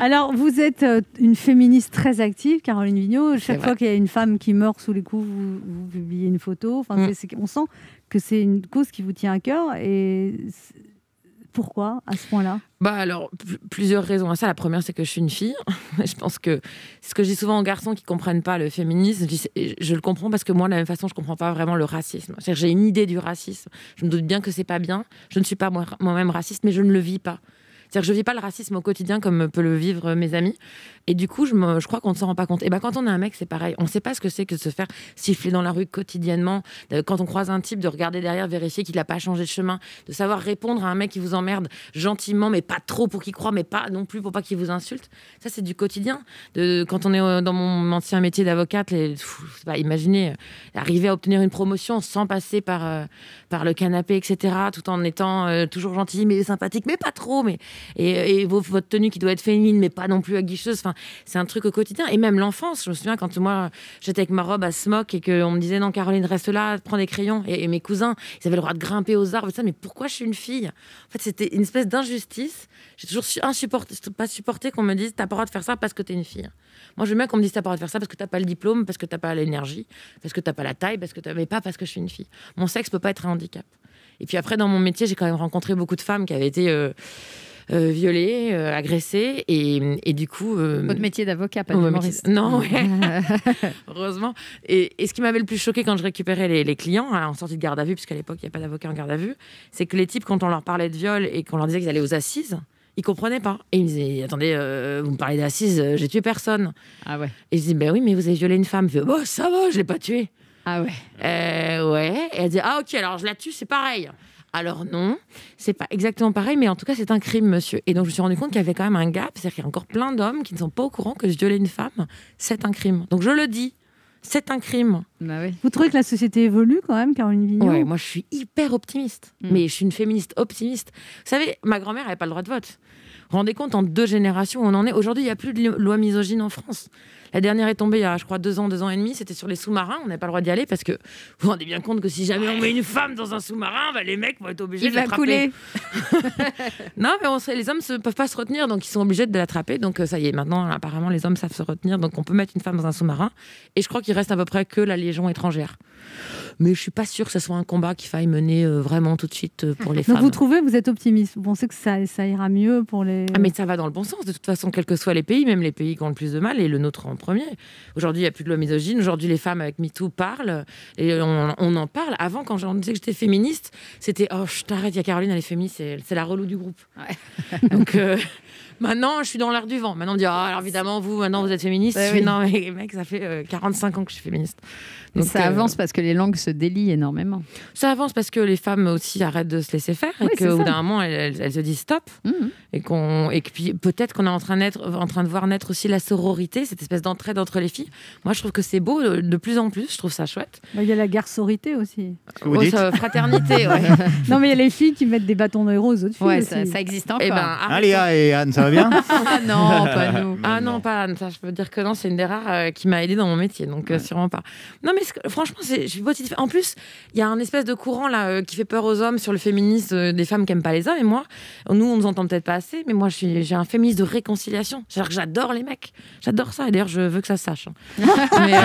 Alors, vous êtes euh, une féministe très active, Caroline Vigneault. Chaque fois qu'il y a une femme qui meurt sous les coups, vous, publiez une photo. Enfin, mm. on sent que c'est une cause qui vous tient à cœur. Et pourquoi à ce point-là bah alors plusieurs raisons à ça. La première c'est que je suis une fille. je pense que ce que je dis souvent aux garçons qui comprennent pas le féminisme, je, le comprends parce que moi de la même façon je comprends pas vraiment le racisme. J'ai une idée du racisme. Je me doute bien que c'est pas bien. Je ne suis pas moi-même raciste, mais je ne le vis pas. C'est-à-dire que je vis pas le racisme au quotidien comme peut le vivre mes amis. Et du coup, je, je crois qu'on ne s'en rend pas compte. Et ben quand on est un mec, c'est pareil. On ne sait pas ce que c'est que de se faire siffler dans la rue quotidiennement. Euh, quand on croise un type, de regarder derrière, vérifier qu'il n'a pas changé de chemin, de savoir répondre à un mec qui vous emmerde gentiment, mais pas trop pour qu'il croit, mais pas non plus pour pas qu'il vous insulte. Ça, c'est du quotidien. De, quand on est euh, dans mon ancien métier d'avocate, imaginez euh, arriver à obtenir une promotion sans passer par, par le canapé, etc., tout en étant toujours gentil, mais sympathique, mais pas trop. Mais et, votre tenue qui doit être féminine, mais pas non plus aguicheuse. Enfin, c'est un truc au quotidien. Et même l'enfance, je me souviens quand moi j'étais avec ma robe à smock et qu'on me disait non, Caroline, reste là, prends des crayons. Et, mes cousins, ils avaient le droit de grimper aux arbres, ça. Mais pourquoi je suis une fille En fait, c'était une espèce d'injustice. J'ai toujours pas supporté qu'on me dise t'as pas le droit de faire ça parce que t'es une fille. Moi, je veux bien qu'on me dise t'as pas le droit de faire ça parce que t'as pas le diplôme, parce que t'as pas l'énergie, parce que t'as pas la taille, parce que t'as... mais pas parce que je suis une fille. Mon sexe peut pas être un handicap. Et puis après, dans mon métier, j'ai quand même rencontré beaucoup de femmes qui avaient été euh, euh, violée, euh, agressée. Et, et, du coup. Euh, Votre métier d'avocat, pas d'humoriste. Métier... Non, heureusement. Et, ce qui m'avait le plus choqué quand je récupérais les, clients hein, en sortie de garde à vue, puisqu'à l'époque, il n'y a pas d'avocat en garde à vue, c'est que les types, quand on leur parlait de viol et qu'on leur disait qu'ils allaient aux assises, ils comprenaient pas. Et ils me disaient, attendez, vous me parlez d'assises, j'ai tué personne. Ah ouais. Et je dis, ben oui, mais vous avez violé une femme. Je oh, ça va, je l'ai pas tuée. Ah ouais. ouais. Et elle dit, ah ok, alors je la tue, c'est pareil. Alors non, c'est pas exactement pareil, mais en tout cas, c'est un crime, monsieur. Et donc, je me suis rendu compte qu'il y avait quand même un gap, c'est-à-dire qu'il y a encore plein d'hommes qui ne sont pas au courant que violer une femme, c'est un crime. Donc, je le dis. C'est un crime. Bah Vous trouvez que la société évolue quand même, Caroline Vignon moi je suis hyper optimiste. Mm. Mais je suis une féministe optimiste. Vous savez, ma grand-mère n'avait pas le droit de vote rendez compte, en deux générations, on en est. Aujourd'hui, il n'y a plus de loi misogyne en France. La dernière est tombée il y a, je crois, deux ans, deux ans et demi. C'était sur les sous-marins. On n'a pas le droit d'y aller parce que vous vous rendez bien compte que si jamais on met une femme dans un sous-marin, bah, les mecs vont être obligés il de couler non, mais les hommes ne peuvent pas se retenir, donc ils sont obligés de l'attraper. Donc euh, ça y est, maintenant, apparemment, les hommes savent se retenir. Donc on peut mettre une femme dans un sous-marin. Et je crois qu'il reste à peu près que la Légion étrangère mais je suis pas sûre que ce soit un combat qu'il faille mener euh, vraiment tout de suite euh, pour les Donc femmes. vous trouvez, vous êtes optimiste, vous pensez que ça, ça ira mieux pour les... Ah mais ça va dans le bon sens, de toute façon, quels que soient les pays, même les pays qui ont le plus de mal, et le nôtre en premier. Aujourd'hui, il n'y a plus de loi misogyne, aujourd'hui, les femmes avec MeToo parlent, et on, en parle. Avant, quand j'en disais que j'étais féministe, c'était, oh, je t'arrête, il y a Caroline, elle est féministe, c'est la relou du groupe. Ouais. Donc... Euh, Maintenant, je suis dans l'air du vent. Maintenant, on dit ah, alors évidemment, vous, maintenant, vous êtes féministe. Bah non, mais mec, ça fait 45 euh, ans que je suis féministe. ça euh, avance parce que les langues se délient énormément. Ça avance parce que les femmes aussi arrêtent de se laisser faire et qu'au bout d'un moment, elles, se disent stop. Mhm. Et, qu'on, et puis peut-être qu'on est en train, en train de voir naître aussi la sororité, cette espèce d'entraide entre les filles. Moi, je trouve que c'est beau de, plus en plus. Je trouve ça chouette. Bah, il y a la garçorité aussi. Oh, ça, fraternité, ouais. Non, mais il y a les filles qui mettent des bâtons de rose aux autres filles. ça, existe eh encore. Ben, hein, Allez, et Anne ça va bien Ah non, pas nous. Ah non, pas Ça, je peux dire que non, c'est une des rares euh, qui m'a aidé dans mon métier, donc euh, sûrement pas. Non, mais franchement, je En plus, il y a un espèce de courant là euh, qui fait peur aux hommes sur le féminisme des femmes qui n'aiment pas les hommes. Et moi, nous, on nous entend peut-être pas assez, mais moi, j'ai un féminisme de réconciliation. C'est-à-dire que j'adore les mecs, j'adore ça. Et d'ailleurs, je veux que ça se sache. Hein. mais,